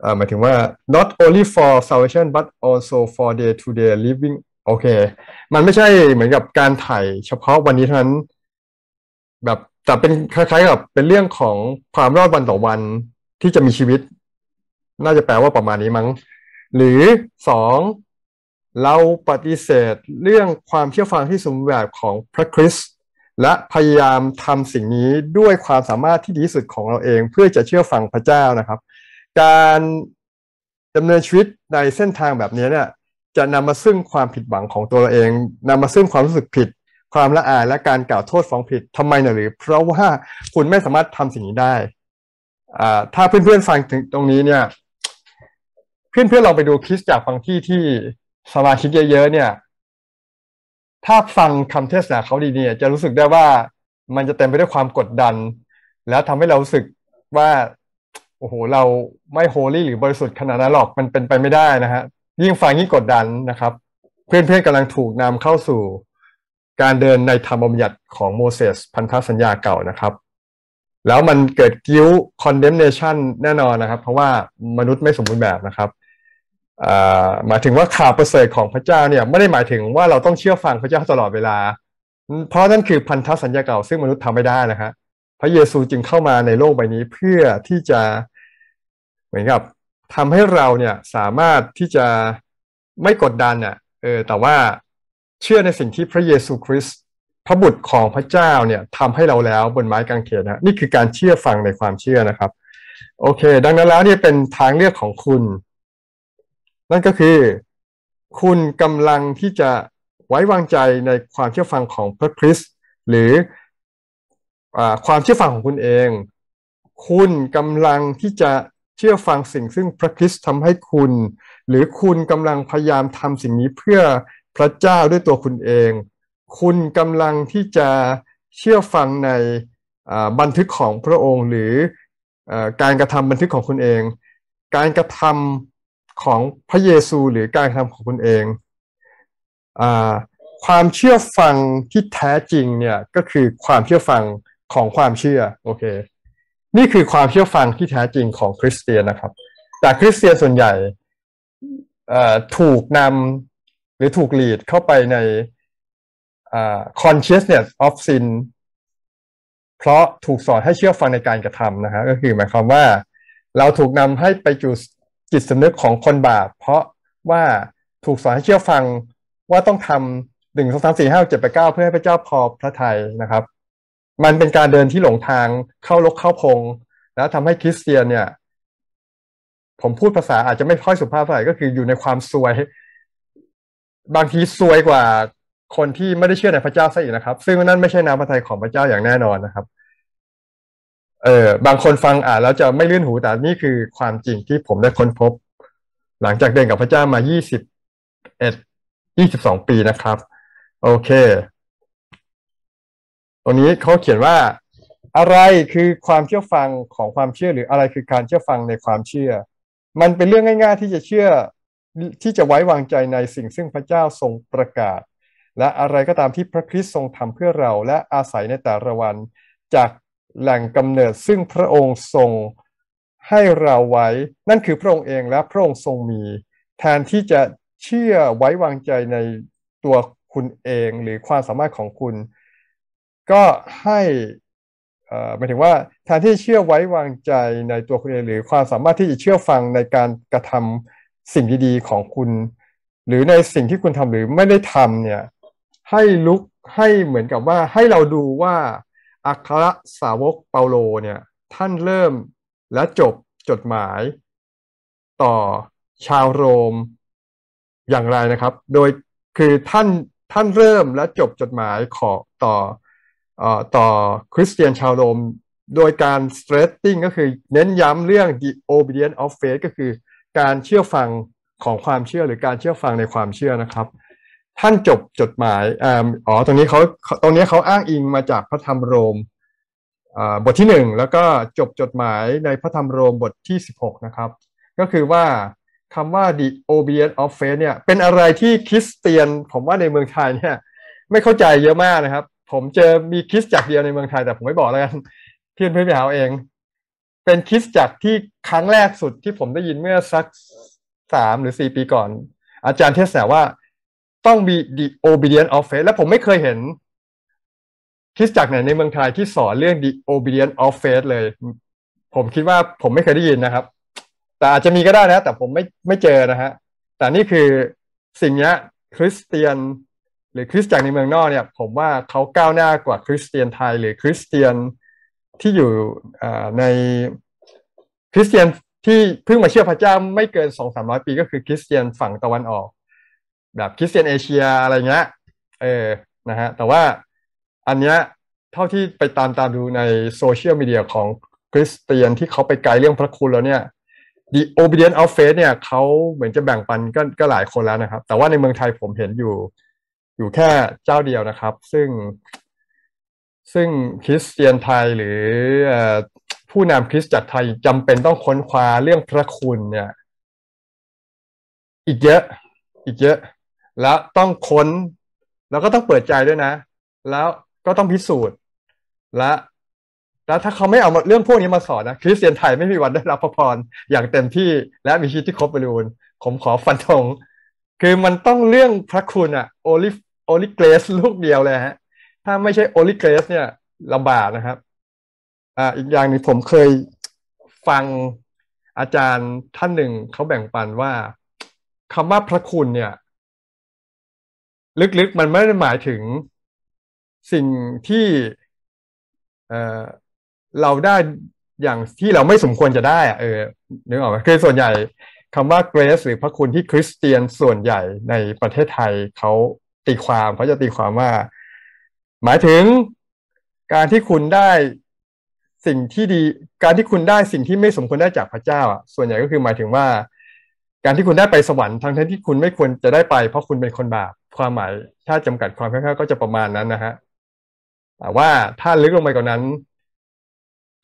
เอ่อหมายถึงว่า not only for salvation but also for day to day living โอเคมันไม่ใช่เหมือนกับการถ่ายเฉพาะวันนี้เท่านั้น แบบแต่เป็นคล้ายๆกับเป็นเรื่องของความรอดวันต่อวันที่จะมีชีวิต น่าจะแปลว่าประมาณนี้มั้ง หรือสองเราปฏิเสธเรื่องความเชื่อฟังที่สมบูรณ์แบบของพระคริสตและพยายามทำสิ่งนี้ด้วยความสามารถที่ดีสุดของเราเองเพื่อจะเชื่อฟังพระเจ้านะครับ การดำเนินชีวิตในเส้นทางแบบนี้เนี่ย จะนำมาซึ่งความผิดหวังของตัวเราเอง นำมาซึ่งความรู้สึกผิด ความละอายและการกล่าวโทษฟ้องผิดทำไมนะหรือ เพราะว่าคุณไม่สามารถทำสิ่งนี้ได้อ่าถ้าเพื่อนๆฟังถึงตรงนี้เนี่ยเพื่อนๆเราไปดูคลิปจากฟังที่ที่สมาชิกเยอะๆเนี่ยถ้าฟังคำเทศนาเขาดีเนี่ยจะรู้สึกได้ว่า มันจะเต็มไปด้วยความกดดัน แล้วทำให้เรารู้สึกว่า โอ้โห เราไม่โฮลี่หรือบริสุทธิ์ขนาดนั้นหรอกมันเป็นไปไม่ได้นะฮะยิ่งฟังยิ่งกดดันนะครับ เพื่อนๆกำลังถูกนำเข้าสู่การเดินในธรรมบัญญัติของโมเสสพันธสัญญาเก่านะครับ แล้วมันเกิดกิ้วคอนเดมเนชันแน่นอนนะครับ เพราะว่ามนุษย์ไม่สมบูรณ์แบบนะครับหมายถึงว่าข่าวประเสริฐของพระเจ้าเนี่ย ไม่ได้หมายถึงว่าเราต้องเชื่อฟังพระเจ้าตลอดเวลา เพราะนั่นคือพันธสัญญาเก่าซึ่งมนุษย์ทำไม่ได้นะฮะพระเยซูจึงเข้ามาในโลกใบนี้ เพื่อที่จะเหมือนกับ ทำให้เราเนี่ยสามารถที่จะไม่กดดันเนี่ยเออแต่ว่าเชื่อในสิ่งที่พระเยซูคริสต์พระบุตรของพระเจ้าเนี่ยทำให้เราแล้วบนไม้กางเขนนะนี่คือการเชื่อฟังในความเชื่อนะครับ โอเค ดังนั้นแล้วเนี่ยเป็นทางเลือกของคุณนั่นก็คือคุณกำลังที่จะไว้วางใจในความเชื่อฟังของพระคริสต์หรืออความเชื่อฟังของคุณเอง คุณกำลังที่จะเชื่อฟังสิ่ง ซึ่งพระคริสต์ทำให้คุณ หรือคุณกำลังพยายามทำสิ่งนี้เพื่อพระเจ้าด้วยตัวคุณเอง คุณกำลังที่จะเชื่อฟังในบันทึกของพระองค์ หรือการกระทำบันทึกของคุณเอง การกระทำของพระเยซูหรือการกระทำของคุณเองอความเชื่อฟังที่แท้จริงเนี่ยก็คือความเชื่อฟังของความเชื่อโอเคนี่คือความเชื่อฟังที่แท้จริงของคริสเตียนนะครับแต่คริสเตียนส่วนใหญ่ถูกนำหรือถูกหลีดเข้าไปใน consciousness of sin เพราะถูกสอนให้เชื่อฟังในการกระทำนะฮะก็คือหมายความว่า เราถูกนำให้ไปจุจิตสำนึกของคนบาปเพราะว่าถูกสอนให้เชื่อฟังว่าต้องทำหนึ่งสองสามสี่ห้าเจ็ดแปดเก้าเพื่อให้พระเจ้าพอพระทัยนะครับ มันเป็นการเดินที่หลงทางเข้าลกเข้าพงแล้วทำให้คริสเตียนเนี่ย ผมพูดภาษาอาจจะไม่ค่อยสุภาพเท่าไหร่ก็คืออยู่ในความซวย บางทีซวยกว่าคนที่ไม่ได้เชื่อในพระเจ้าซะอีกนะครับ ซึ่งนั่นไม่ใช่น้ำพระทัยของพระเจ้าอย่างแน่นอนนะครับเออบางคนฟังอ่านแล้วจะไม่เลื่อนหู แต่นี่คือความจริงที่ผมได้ค้นพบ หลังจากเดินกับพระเจ้ามายี่สิบเอ็ด ยี่สิบสองปีนะครับ โอเคตรงนี้เขาเขียนว่าอะไรคือความเชื่อ ฟังของความเชื่อ หรืออะไรคือการเชื่อฟังในความเชื่อ มันเป็นเรื่องง่าย ๆ ที่จะเชื่อที่จะไว้วางใจในสิ่งซึ่งพระเจ้าทรงประกาศ และอะไรก็ตามที่พระคริสต์ทรงทำเพื่อเรา และอาศัยในแต่ละวันจากแหล่งกำเนิดซึ่งพระองค์ทรงให้เราไว้นั่นคือพระองค์เองและพระองค์ทรงมี แทนที่จะเชื่อไว้วางใจในตัวคุณเองหรือความสามารถของคุณ ก็ให้หมายถึงว่าแทนที่เชื่อไว้วางใจในตัวคุณเองหรือความสามารถที่จะเชื่อฟังในการกระทำสิ่งดีๆของคุณ หรือในสิ่งที่คุณทำหรือไม่ได้ทำเนี่ย ให้ลุกให้เหมือนกับว่าให้เราดูว่าอัครสาวกเปาโล เนี่ย ท่านเริ่มและจบจดหมาย ต่อชาวโรม อย่างไรนะครับ โดยคือท่านท่านเริ่มและจบจดหมาย ขอต่ออต่อคริสเตียนชาวโรมโดยการ stressing ก็คือเน้นย้ำเรื่อง the obedience of faith ก็คือการเชื่อฟังของความเชื่อหรือการเชื่อฟังในความเชื่อนะครับท่านจบจดหมายอ๋อ ตรงนี้เขาตรงนี้เขาอ้างอิงมาจากพระธรรมโรมบทที่หนึ่ง แล้วก็จบจดหมายในพระธรรมโรมบทที่สิบหกนะครับ ก็คือว่าคำว่า the obedience of faith เนี่ย เป็นอะไรที่คริสเตียน ผมว่าในเมืองไทยเนี่ยไม่เข้าใจเยอะมากนะครับ ผมเจอมีคริสจักเดียวในเมืองไทย แต่ผมไม่บอกแล้วกันเพื่อนเพื่อนไปหาเอง เป็นคริสจักที่ครั้งแรกสุดที่ผมได้ยินเมื่อสักสามหรือสี่ปีก่อน อาจารย์เทศนาว่าต้องมี the obedience of faith และผมไม่เคยเห็นคริสจักรไหนในเมืองไทยที่สอนเรื่อง the obedience of faith เลย ผมคิดว่าผมไม่เคยได้ยินนะครับ แต่อาจจะมีก็ได้นะ แต่ผมไม่ไม่เจอนะฮะ แต่นี่คือสิ่งนี้คริสเตียน หรือคริสจักรในเมืองนอกเนี่ย ผมว่าเขาก้าวหน้ากว่าคริสเตียนไทย หรือคริสเตียนที่อยู่ในคริสเตียนที่เพิ่งมาเชื่อพระเจ้าไม่เกินสองสามร้อยปีก็คือคริสเตียนฝั่งตะวันออกแบบคริสเตียนเอเชีย อะไรเงี้ยเออนะฮะแต่ว่าอันเนี้ยเท่าที่ไปตามตามดูในโซเชียลมีเดียของคริสเตียน ที่เขาไปไกลเรื่องพระคุณแล้วเนี่ย The Obedient of Faith เนี่ยเขาเหมือนจะแบ่งปันก็ก็หลายคนแล้วนะครับ แต่ว่าในเมืองไทยผมเห็นอยู่ อยู่แค่เจ้าเดียวนะครับ ซึ่ง ซึ่งคริสเตียนไทยหรือผู้นำคริสตจักรไทยจำเป็นต้องค้นคว้าเรื่องพระคุณเนี่ย อีกเยอะอีกเยอะแล้วต้องค้นแล้วก็ต้องเปิดใจด้วยนะ แล้วก็ต้องพิสูจน์ และแล้วถ้าเขาไม่เอาเรื่องพวกนี้มาสอนนะคริสเตียนไทยไม่มีวันได้รับพระพรอย่างเต็มที่และมีชีวิตที่ครบบริบูรณ์ ผมขอฟันธง คือมันต้องเรื่องพระคุณอะโอลิโอลิเกรสลูกเดียวเลยฮะถ้าไม่ใช่โอลิเกรสเนี่ยลำบากนะครับ อ่าอีกอย่างหนึ่งผมเคยฟังอาจารย์ท่านหนึ่งเขาแบ่งปันว่าคำว่าพระคุณเนี่ยลึกๆ มันไม่ได้หมายถึงสิ่งที่เเราได้อย่างที่เราไม่สมควรจะได้อะเออนึกออกไหมคือส่วนใหญ่คำว่าเกรสหรือพระคุณที่คริสเตียนส่วนใหญ่ในประเทศไทยเขาตีความเขาจะตีความว่า หมายถึงการที่คุณได้สิ่งที่ดี การที่คุณได้สิ่งที่ไม่สมควรได้จากพระเจ้าอ่ะส่วนใหญ่ก็คือหมายถึงว่าการที่คุณได้ไปสวรรค์ทั้งที่คุณไม่ควรจะได้ไปเพราะคุณเป็นคนบาปความหมาย ถ้าจำกัดความแค่ๆก็จะประมาณนั้นนะฮะแต่ว่า ถ้าลึกลงไปกว่านั้น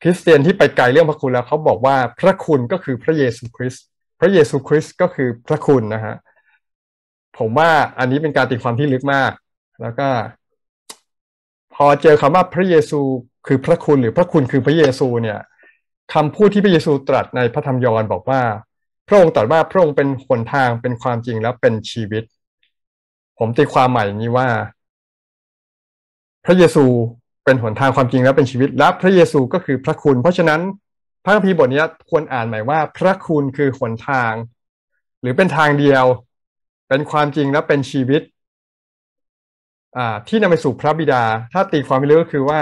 คริสเตียนที่ไปไกลเรื่องพระคุณแล้วเขาบอกว่า พระคุณก็คือพระเยซูคริสต์พระเยซูคริสต์ก็คือพระคุณนะฮะผมว่าอันนี้เป็นการตีความที่ลึกมาก แล้วก็ พอเจอคำว่าพระเยซู คือพระคุณหรือพระคุณคือพระเยซู เนี่ยคำพูดที่พระเยซูตรัสในพระธรรมยอห์นบอกว่าพระองค์ตรัสว่าพระองค์เป็นหนทางเป็นความจริงและเป็นชีวิต ผมตีความใหม่อย่างนี้ว่า พระเยซูเป็นหนทางความจริงและเป็นชีวิต และพระเยซูก็คือพระคุณ เพราะฉะนั้น พระคัมภีร์บทนี้ควรอ่าน หมายว่า พระคุณคือหนทาง หรือเป็นทางเดียว เป็นความจริงและเป็นชีวิตที่นำไปสู่พระบิดา ถ้าตีความไปเรื่อยก็คือว่า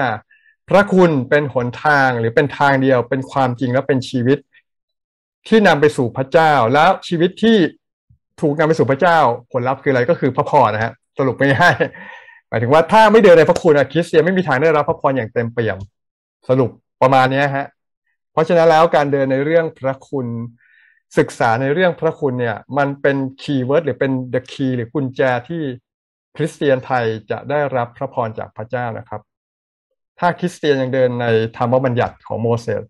พระคุณเป็นหนทางหรือเป็นทางเดียว เป็นความจริงและเป็นชีวิตที่นำไปสู่พระเจ้าแล้วชีวิตที่ถูกนำไปสู่พระเจ้า ผลลัพธ์คืออะไรก็คือพระพรนะฮะสรุปไม่ให้หมายถึงว่าถ้าไม่เดินในพระคุณคริสเตียนไม่มีทางได้รับพระพรอย่างเต็มเปี่ยมสรุปประมาณนี้ฮะ เพราะฉะนั้นแล้วการเดินในเรื่องพระคุณศึกษาในเรื่องพระคุณเนี่ย มันเป็นคีย์เวิร์ดหรือเป็นเดอะคีย์หรือกุญแจที่คริสเตียนไทยจะได้รับพระพรจากพระเจ้านะครับ ถ้าคริสเตียนยังเดินในธรรมบัญญัติของโมเสส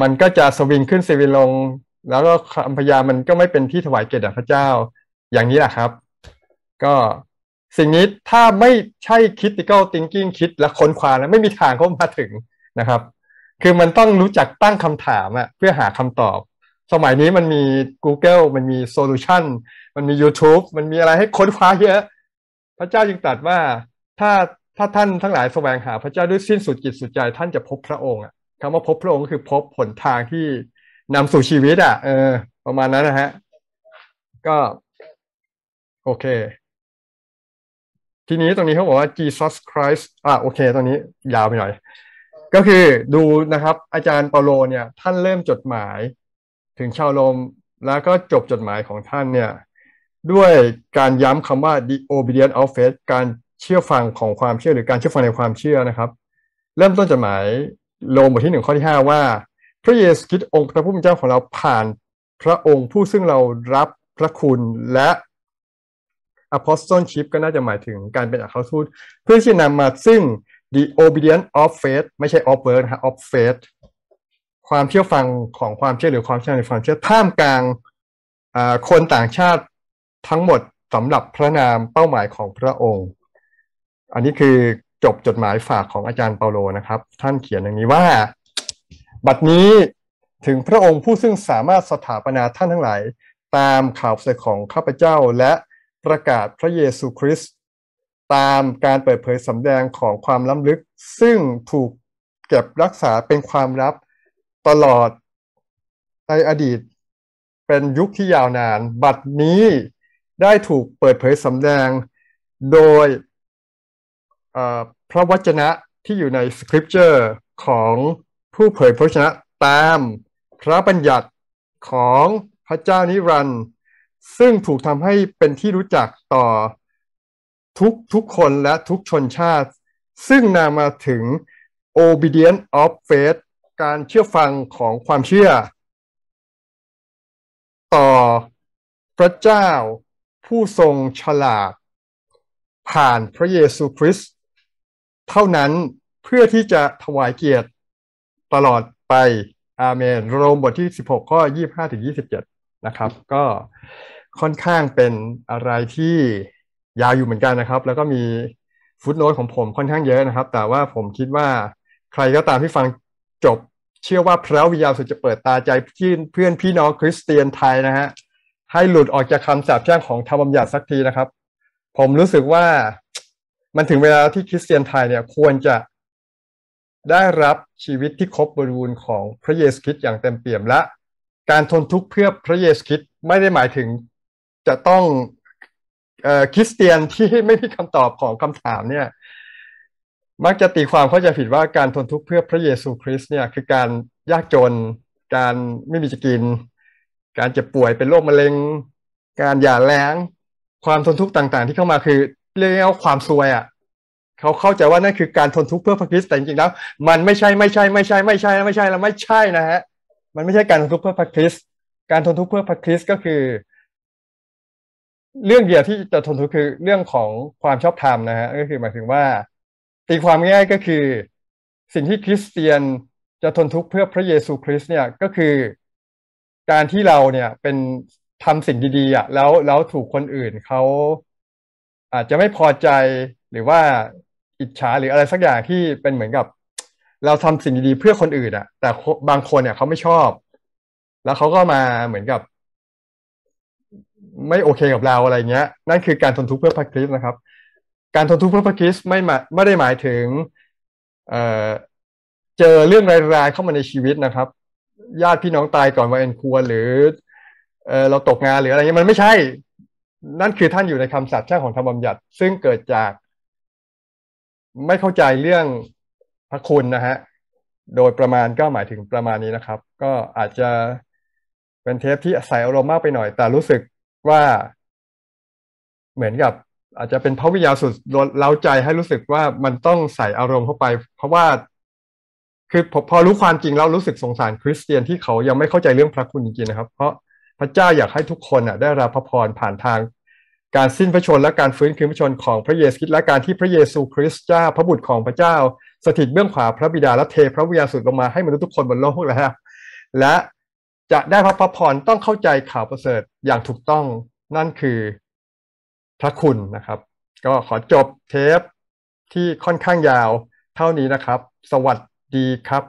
มันก็จะสวิงขึ้นสวิงลง แล้วก็คำพยามันก็ไม่เป็นที่ถวายเกียรติพระเจ้าอย่างนี้แหละครับ ก็สิ่งนี้ถ้าไม่ใช่คิดติเกิลติงกิ้งคิดและค้นคว้าแล้วไม่มีทางเข้ามาถึงนะครับ คือมันต้องรู้จักตั้งคำถามอะเพื่อหาคำตอบ สมัยนี้มันมี Google มันมีโซลูชันมันมี YouTube มันมีอะไรให้ค้นคว้าเยอะ พระเจ้าจึงตรัสว่าถ้าถ้าท่านทั้งหลายแสวงหา พระเจ้าด้วยสิ้นสุดจิตสุดใจ ท่านจะพบพระองค์อะคำว่าพบพระองค์ก็คือพบผลทางที่นำสู่ชีวิต อ่ะ เออ ประมาณนั้นนะฮะ ก็ โอเค ทีนี้ตรงนี้เขาบอกว่า Jesus Christ อ่ะโอเคตรงนี้ยาวไปหน่อย ก็คือดูนะครับ อาจารย์เปาโลเนี่ย ท่านเริ่มจดหมาย ถึงชาวโรมแล้วก็จบจดหมายของท่านเนี่ย ด้วยการย้ำคำว่า the obedience of faith การเชื่อฟังของความเชื่อ หรือการเชื่อฟังในความเชื่อนะครับ เริ่มต้นจดหมายโลมบทที่หนึ่งข้อที่ห้าว่า พระเยซูคริสต์องค์พระผู้เป็นเจ้าของเราผ่านพระองค์ผู้ซึ่งเรารับพระคุณและอพอสตอลชิพก็น่าจะหมายถึงการเป็นอัครทูตเพื่อที่จะนำมาซึ่ง the obedience of faith ไม่ใช่ of work นะฮะ of faith ความเชื่อฟังของความเชื่อหรือความเชื่อในความเชื่อท่ามกลาง คนต่างชาติทั้งหมดสำหรับพระนามเป้าหมายของพระองค์ อันนี้คือจบจดหมายฝากของอาจารย์เปาโล นะครับ ท่านเขียนอย่างนี้ว่า บัดนี้ถึงพระองค์ผู้ซึ่งสามารถสถาปนาท่านทั้งหลายตามข่าวเสดของข้าพเจ้าและประกาศพระเยซูคริสต์ ตามการเปิดเผยสำแดงของความล้ำลึก ซึ่งถูกเก็บรักษาเป็นความลับตลอดในอดีตเป็นยุคที่ยาวนาน บัดนี้ได้ถูกเปิดเผยสำแดงโดยพระวจนะที่อยู่ในสคริปเจอร์ของผู้เผยพระวจนะตามพระบัญญัติของพระเจ้านิรันด์ซึ่งถูกทำให้เป็นที่รู้จักต่อ ทุกทุกคนและทุกชนชาติ ซึ่งนำมาถึง obedience of faith การเชื่อฟังของความเชื่อ ต่อพระเจ้าผู้ทรงฉลาด ผ่านพระเยซูคริสตเท่านั้นเพื่อที่จะถวายเกียรติตลอดไปอาเมน โรมบทที่ 16 ข้อ 25ถึง27 นะครับ ก็ค่อนข้างเป็นอะไรที่ยาวอยู่เหมือนกันนะครับ แล้วก็มีฟุตโนตของผมค่อนข้างเยอะนะครับ แต่ว่าผมคิดว่าใครก็ตามที่ฟังจบ เชื่อว่าพระวิญญาณสุดจะเปิดตาใจเพื่อนพี่น้องคริสเตียนไทยนะฮะให้หลุดออกจากคำสาปแช่งของธรรมบัญญัติสักทีนะครับ ผมรู้สึกว่ามันถึงเวลาที่คริสเตียนไทยเนี่ย ควรจะได้รับชีวิตที่ครบบริบูรณ์ของพระเยซูคริสต์อย่างเต็มเปี่ยมและการทนทุกข์เพื่อพระเยซูคริสต์ไม่ได้หมายถึง จะต้องคริสเตียนที่ไม่มีคำตอบของคำถามเนี่ยมักจะตีความเข้าใจผิดว่าการทนทุกข์เพื่อพระเยซูคริสต์เนี่ย คือการยากจนการไม่มีจะกิน การเจ็บป่วยเป็นโรคมะเร็ง การหย่าแล้งความทนทุกข์ต่างๆที่เข้ามาคือเรียกว่าความซวยอ่ะเขาเข้าใจว่านั่นคือการทนทุกข์เพื่อพระคริสต์แต่จริงๆแล้วมันไม่ใช่ ไม่ใช่ไม่ใช่ไม่ใช่ไม่ใช่แล้วไม่ใช่นะฮะ มันไม่ใช่การทนทุกข์เพื่อพระคริสต์การทนทุกข์เพื่อพระคริสต์ก็คือ เรื่องเดียวที่จะทนทุกข์คือเรื่องของความชอบธรรมนะฮะก็คือหมายถึงว่าตีความง่ายก็คือสิ่งที่คริสเตียนจะทนทุกข์เพื่อพระเยซูคริสต์เนี่ยก็คือ การที่เราเนี่ยเป็นทำสิ่งดีๆอ่ะแล้วแล้วถูกคนอื่นเขาอาจจะไม่พอใจหรือว่าอิจฉาหรืออะไรสักอย่างที่เป็นเหมือนกับ เราทำสิ่งดีๆเพื่อคนอื่นอะแต่บางคนเนี่ยเขาไม่ชอบ แล้วเขาก็มาเหมือนกับไม่โอเคกับเราอะไรเงี้ย นั่นคือการทนทุกข์เพื่อพระคริสต์นะครับ การทนทุกข์เพื่อพระคริสต์ไม่มาไม่ได้หมายถึง เออเจอเรื่องร้ายๆ เข้ามาในชีวิตนะครับญาติพี่น้องตายก่อนวัยอันควรหรือเออเราตกงานหรืออะไรเงี้ยมันไม่ใช่นั่นคือท่าน อยู่ในคำสัตย์ช่างของธรรมบัญญัติซึ่งเกิดจาก ไม่เข้าใจเรื่องพระคุณนะฮะ โดยประมาณก็หมายถึงประมาณนี้นะครับ ก็อาจจะเป็นเทปที่ใส่อารมณ์มากไปหน่อย แต่รู้สึกว่าเหมือนกับ อาจจะเป็นพระวิญญาสุดเล้าใจให้รู้สึกว่ามันต้องใส่อารมณ์เข้าไป เพราะว่าคือพอรู้ความจริงแล้วรู้สึกสงสารคริสเตียนที่เขายังไม่เข้าใจเรื่องพระคุณจริงๆนะครับ เพราะพระเจ้าอยากให้ทุกคนอ่ะ ได้รับพระพรผ่านทางการสิ้นพระชนและการฟื้นคืน พระชนของพระเยซูคริสต์และการที่พระเยซูคริสต์เจ้าพระบุตรของพระเจ้า สถิตเบื้องขวาพระบิดาและเทพระวิญญาณสุดลงมาให้ มนุษย์ทุกคนบนโลกแล้วและจะได้พระพรรต้องเข้าใจข่าวประเสริฐอย่างถูกต้องนั่นคือพระคุณนะครับ ก็ขอจบเทปที่ค่อนข้างยาวเท่านี้นะครับ สวัสดีครับ